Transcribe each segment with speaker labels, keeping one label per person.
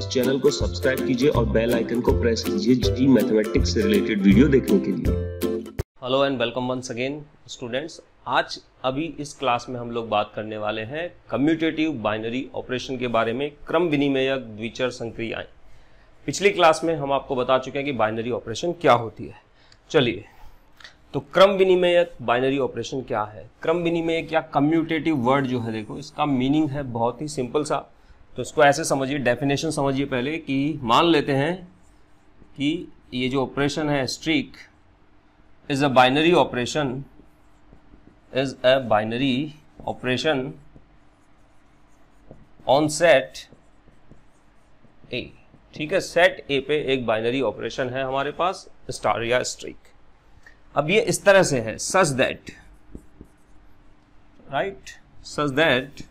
Speaker 1: इस चैनल को सब्सक्राइब कीजिए और बेल आइकन को प्रेस कीजिए जी मैथमेटिक्स से रिलेटेड वीडियो देखने के लिए hello and welcome once again students आज अभी इस क्लास में हम लोग बात करने वाले हैं कम्यूटेटिव बाइनरी ऑपरेशन के बारे में क्रम विनिमय द्विचर संक्रियाएं पिछली क्लास में हम आपको बता चुके हैं कि बाइनरी ऑपरेशन क्या होती है चलिए तो क्रम विनिमय बाइनरी ऑपरेशन क्या है क्रम विनिमय या कम्यूटेटिव वर्ड जो है देखो इसका मीनिंग है बहुत ही सिंपल सा तो इसको ऐसे समझिए डेफिनेशन समझिए पहले कि मान लेते हैं कि ये जो ऑपरेशन है asterisk is a binary operation is a binary operation on set A ठीक है सेट ए पे एक बाइनरी ऑपरेशन है हमारे पास स्टार या स्ट्रीक अब ये इस तरह से है such that right such that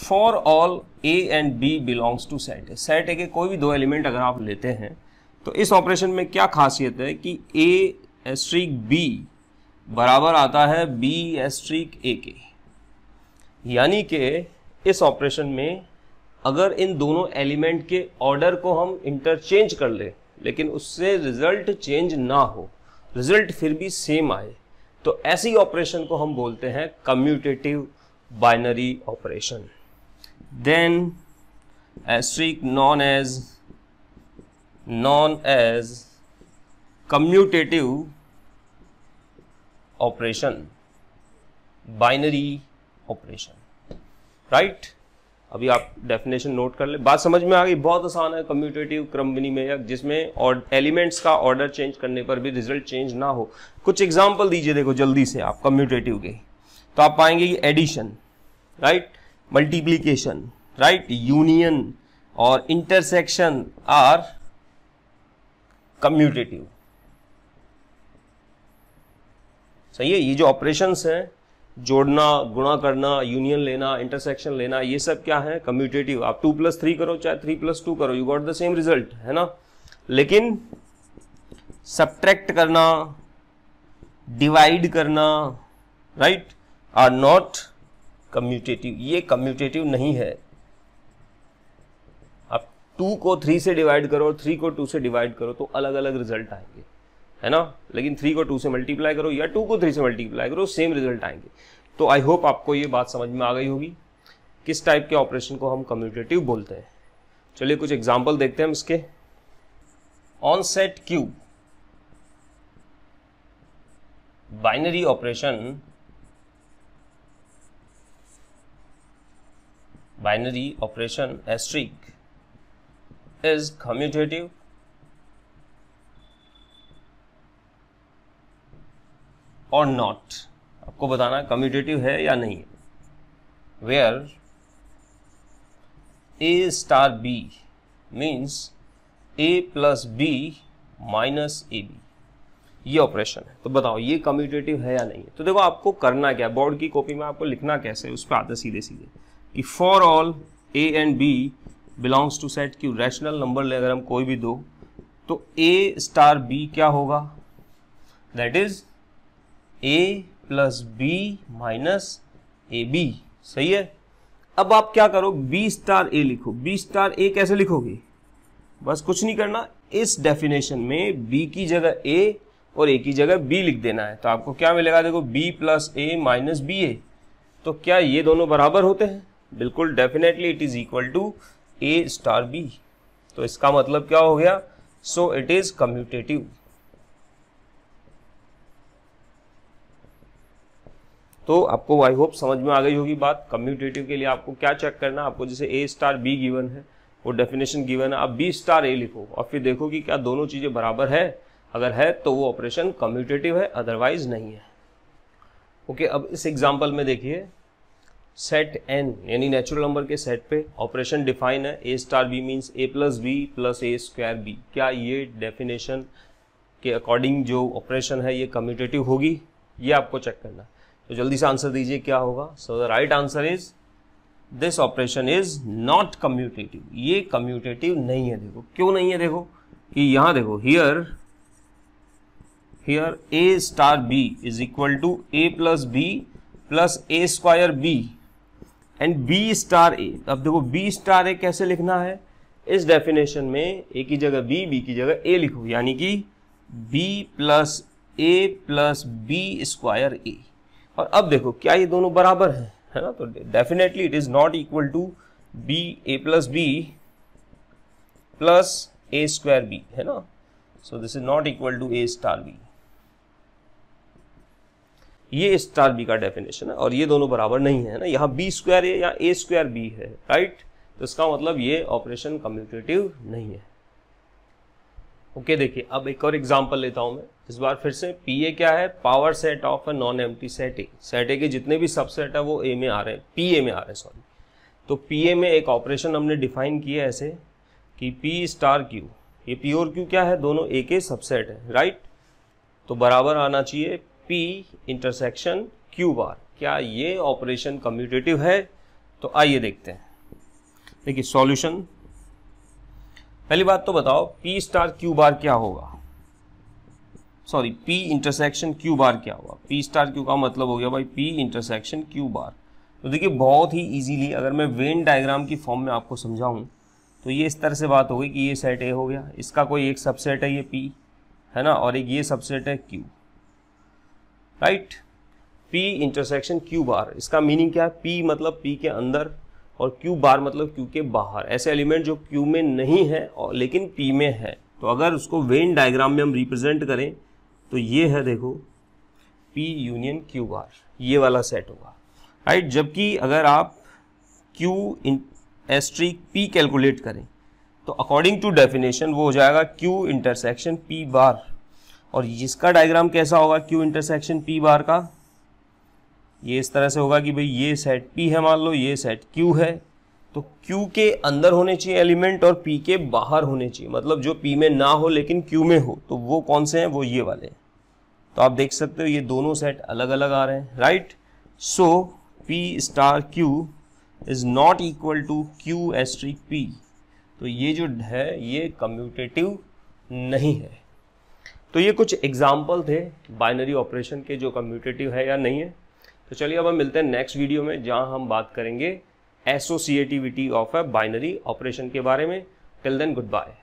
Speaker 1: for all A and B belongs to set है सेट है कि कोई भी दो एलिमेंट अगर आप लेते हैं तो इस ऑपरेशन में क्या खासियत है कि ए एस्ट्रिक बी बराबर आता है बी एस्ट्रिक ए के यानी कि इस ऑपरेशन में अगर इन दोनों एलिमेंट के ऑर्डर को हम इंटरचेंज कर ले, लेकिन उससे रिजल्ट चेंज ना हो रिजल्ट फिर भी सेम आए तो ऐसी ऑपरेशन को हम बोलते हैं commutative binary operation then asterisk known as known as commutative operation binary operation right अभी आप डेफिनेशन नोट कर ले बात समझ में आ गई बहुत आसान है कम्यूटेटिव क्रम विनिमयक जिसमें और एलिमेंट्स का ऑर्डर चेंज करने पर भी रिजल्ट चेंज ना हो कुछ एग्जांपल दीजिए देखो जल्दी से आप कम्यूटेटिव के तो आप पाएंगे कि addition right multiplication right union और इंटरसेक्शन आर कम्यूटेटिव सही है ये जो ऑपरेशंस हैं जोड़ना गुणा करना यूनियन लेना इंटरसेक्शन लेना ये सब क्या है कम्यूटेटिव आप टू प्लस थ्री करो चाहे थ्री प्लस टू करो you got the same result है ना लेकिन सब्ट्रैक्ट करना डिवाइड करना राइट आर नॉट कम्यूटेटिव ये कम्यूटेटिव नहीं है आप टू को थ्री से डिवाइड करो और थ्री को टू से डिवाइड करो तो अलग अलग रिजल्ट आएंगे है ना लेकिन थ्री को टू से मल्टीप्लाई करो या टू को थ्री से मल्टीप्लाई करो सेम रिजल्ट आएंगे तो आई होप आपको ये बात समझ में आ गई होगी किस टाइप के ऑपरेशन को हम कम्यूटेटिव बोलते हैं चलिए कुछ एग्जाम्पल देखते हैं हम इसके on set Q binary operation binary operation asterisk is commutative और नॉट आपको बताना कम्यूटेटिव है या नहीं where A star B means A plus B minus A B ये ऑपरेशन है तो बताओ ये कम्यूटेटिव है या नहीं है तो देखो आपको करना क्या बोर्ड की कॉपी में आपको लिखना कैसे उस पर आते सीधे सीधे कि for all A and B belongs to set Q rational number ले अगर हम कोई भी दो तो ए स्टार बी क्या होगा that is A plus B minus A B सही है अब आप क्या करो बी स्टार ए लिखो बी स्टार ए कैसे लिखोगे बस कुछ नहीं करना इस डेफिनेशन में बी की जगह ए और ए की जगह बी लिख देना है तो आपको क्या मिलेगा देखो B plus A minus B A तो क्या ये दोनों बराबर होते हैं बिल्कुल definitely it is equal to A star B तो इसका मतलब क्या हो गया सो इट इज कम्यूटेटिव तो आपको आई होप समझ में आ गई होगी बात कम्यूटेटिव के लिए आपको क्या चेक करना आपको जैसे ए स्टार बी गिवन है वो डेफिनेशन गिवन है आप बी स्टार ए लिखो और फिर देखो कि क्या दोनों चीज़ें बराबर है अगर है तो वो ऑपरेशन कम्यूटेटिव है अदरवाइज नहीं है ओके okay, अब इस एग्जाम्पल में देखिए सेट एन यानी नेचुरल नंबर के सेट पे ऑपरेशन डिफाइन है A star B means A plus B plus A square B क्या ये डेफिनेशन के अकॉर्डिंग जो ऑपरेशन है ये कम्यूटेटिव होगी ये आपको चेक करना तो जल्दी से आंसर दीजिए क्या होगा so the right answer is this operation is not commutative ये कम्यूटेटिव नहीं है देखो क्यों नहीं है देखो कि यहां देखो here here A star B is equal to A plus B plus A square B and B star A अब देखो बी स्टार ए कैसे लिखना है इस डेफिनेशन में ए की जगह बी बी की जगह ए लिखो यानी कि B plus A plus B square A और अब देखो क्या ये दोनों बराबर हैं है ना तो definitely it is not equal to B A plus B plus A square B है ना so this is not equal to A star B ये स्टार बी का डेफिनेशन है और ये दोनों बराबर नहीं है ना यहाँ बी स्क्वायर है या ए स्क्वायर बी है राइट तो इसका मतलब ये ऑपरेशन कम्यूटेटिव नहीं है ओके okay, देखिए अब एक और एग्जांपल लेता हूं मैं इस बार फिर से पी ए क्या है power set of A nonempty set A set A के जितने भी सबसेट है वो ए में आ रहे हैं पी ए में आ रहे हैं सॉरी तो पी ए में एक ऑपरेशन हमने डिफाइन किया ऐसे कि पी स्टार क्यू ये पी और क्यू क्या है दोनों ए के सबसेट है राइट तो बराबर आना चाहिए P इंटरसेक्शन Q बार क्या ये ऑपरेशन कम्यूटेटिव है तो आइए देखते हैं देखिए सॉल्यूशन पहली बात तो बताओ P स्टार Q बार क्या होगा sorry P intersection Q bar क्या होगा P स्टार Q का मतलब हो गया भाई P इंटरसेक्शन Q बार तो देखिए बहुत ही इजीली अगर मैं वेन डायग्राम की फॉर्म में आपको समझाऊं तो ये इस तरह से बात हो गई कि ये सेट ए हो गया इसका कोई एक सबसेट है ये पी है ना और एक ये सबसेट है Q right P intersection Q bar इसका मीनिंग क्या है पी मतलब पी के अंदर और क्यू बार मतलब क्यू के बाहर ऐसे एलिमेंट जो क्यू में नहीं है और लेकिन पी में है तो अगर उसको वेन डायग्राम में हम रिप्रेजेंट करें तो ये है देखो पी यूनियन क्यू बार ये वाला सेट होगा राइट जबकि अगर आप Q in asterisk P calculate करें तो अकॉर्डिंग टू डेफिनेशन वो हो जाएगा क्यू इंटरसेक्शन पी बार और इसका डायग्राम कैसा होगा क्यू इंटरसेक्शन पी बार का ये इस तरह से होगा कि भाई ये सेट पी है मान लो ये सेट क्यू है तो क्यू के अंदर होने चाहिए एलिमेंट और पी के बाहर होने चाहिए मतलब जो पी में ना हो लेकिन क्यू में हो तो वो कौन से हैं वो ये वाले हैं तो आप देख सकते हो ये दोनों सेट अलग अलग आ रहे हैं right so P star Q is not equal to Q asterisk P तो ये जो है ये कम्यूटेटिव नहीं है तो ये कुछ एग्जाम्पल थे बाइनरी ऑपरेशन के जो कम्यूटेटिव है या नहीं है तो चलिए अब हम मिलते हैं नेक्स्ट वीडियो में जहाँ हम बात करेंगे associativity of a binary operation के बारे में टिल देन गुड बाय